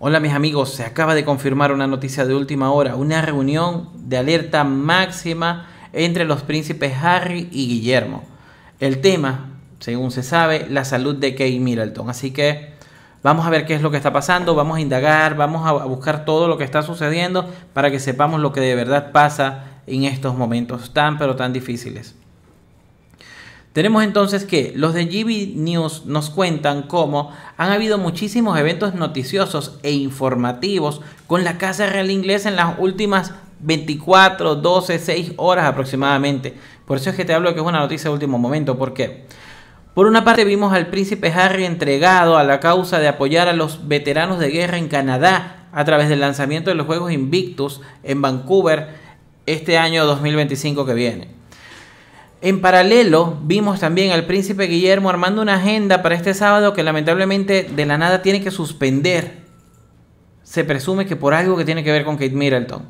Hola mis amigos, se acaba de confirmar una noticia de última hora, una reunión de alerta máxima entre los príncipes Harry y Guillermo. El tema, según se sabe, la salud de Kate Middleton. Así que vamos a ver qué es lo que está pasando, vamos a indagar, vamos a buscar todo lo que está sucediendo para que sepamos lo que de verdad pasa en estos momentos tan pero tan difíciles. Tenemos entonces que los de GB News nos cuentan cómo han habido muchísimos eventos noticiosos e informativos con la Casa Real Inglesa en las últimas 24, 12, 6 horas aproximadamente. Por eso es que te hablo que es una noticia de último momento, porque por una parte vimos al príncipe Harry entregado a la causa de apoyar a los veteranos de guerra en Canadá a través del lanzamiento de los Juegos Invictus en Vancouver este año 2025 que viene. En paralelo, vimos también al príncipe Guillermo armando una agenda para este sábado que lamentablemente de la nada tiene que suspender. Se presume que por algo que tiene que ver con Kate Middleton.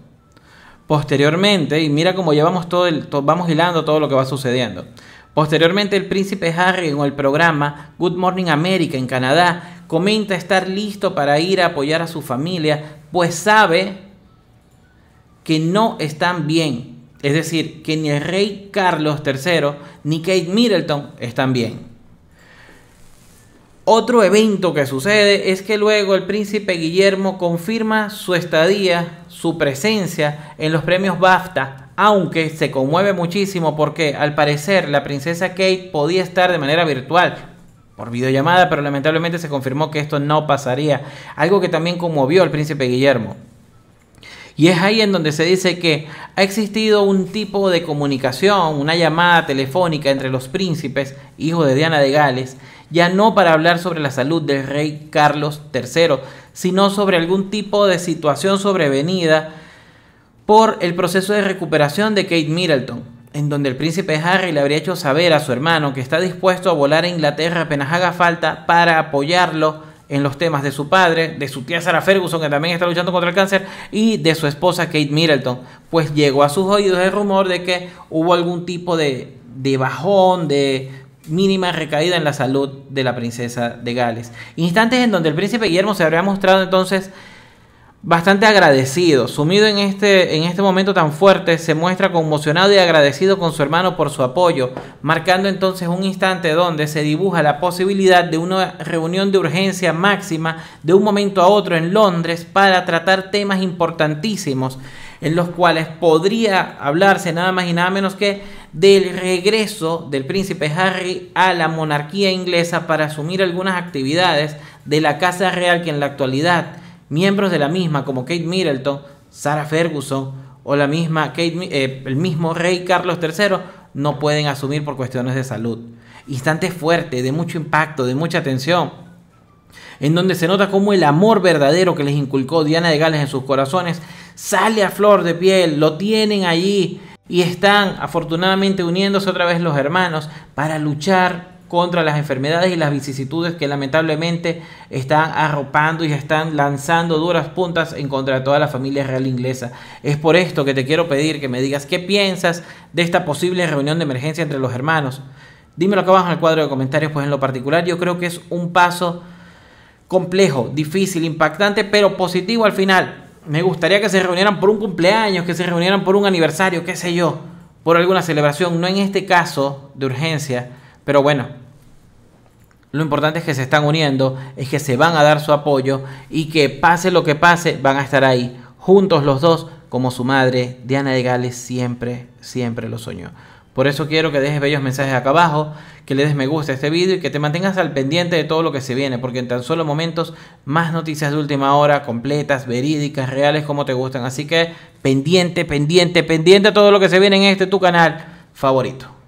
Posteriormente, y mira cómo llevamos todo el, vamos hilando todo lo que va sucediendo. Posteriormente, el príncipe Harry en el programa Good Morning America en Canadá comenta estar listo para ir a apoyar a su familia, pues sabe que no están bien es decir, que ni el rey Carlos III ni Kate Middleton están bien. Otro evento que sucede es que luego el príncipe Guillermo confirma su estadía, su presencia en los premios BAFTA, aunque se conmueve muchísimo porque al parecer la princesa Kate podía estar de manera virtual por videollamada, pero lamentablemente se confirmó que esto no pasaría, algo que también conmovió al príncipe Guillermo. Y es ahí en donde se dice que ha existido un tipo de comunicación, una llamada telefónica entre los príncipes, hijos de Diana de Gales, ya no para hablar sobre la salud del rey Carlos III, sino sobre algún tipo de situación sobrevenida por el proceso de recuperación de Kate Middleton, en donde el príncipe Harry le habría hecho saber a su hermano que está dispuesto a volar a Inglaterra apenas haga falta para apoyarlo en los temas de su padre, de su tía Sarah Ferguson, que también está luchando contra el cáncer, y de su esposa Kate Middleton. Pues llegó a sus oídos el rumor de que hubo algún tipo de, de bajón, de mínima recaída en la salud de la princesa de Gales. Instantes en donde el príncipe Guillermo se habría mostrado entonces bastante agradecido. Sumido en este, en este momento tan fuerte, se muestra conmocionado y agradecido con su hermano por su apoyo, marcando entonces un instante donde se dibuja la posibilidad de una reunión de urgencia máxima de un momento a otro en Londres para tratar temas importantísimos en los cuales podría hablarse nada más y nada menos que del regreso del príncipe Harry a la monarquía inglesa para asumir algunas actividades de la Casa Real que en la actualidad miembros de la misma como Kate Middleton, Sarah Ferguson o la misma eh, el mismo rey Carlos III no pueden asumir por cuestiones de salud. Instante fuerte, de mucho impacto, de mucha tensión, en donde se nota cómo el amor verdadero que les inculcó Diana de Gales en sus corazones sale a flor de piel, lo tienen allí y están afortunadamente uniéndose otra vez los hermanos para luchar contra las enfermedades y las vicisitudes que lamentablemente están arropando y están lanzando duras puntas en contra de toda la familia real inglesa. Es por esto que te quiero pedir que me digas qué piensas de esta posible reunión de emergencia entre los hermanos. Dímelo acá abajo en el cuadro de comentarios, pues en lo particular yo creo que es un paso complejo, difícil, impactante, pero positivo al final. Me gustaría que se reunieran por un cumpleaños, que se reunieran por un aniversario, qué sé yo, por alguna celebración, no en este caso de urgencia, pero bueno, lo importante es que se están uniendo, es que se van a dar su apoyo y que pase lo que pase, van a estar ahí, juntos los dos, como su madre, Diana de Gales, siempre, siempre lo soñó. Por eso quiero que dejes bellos mensajes acá abajo, que le des me gusta a este video y que te mantengas al pendiente de todo lo que se viene, porque en tan solo momentos más noticias de última hora, completas, verídicas, reales, como te gustan. Así que pendiente, pendiente, pendiente a todo lo que se viene en este tu canal favorito.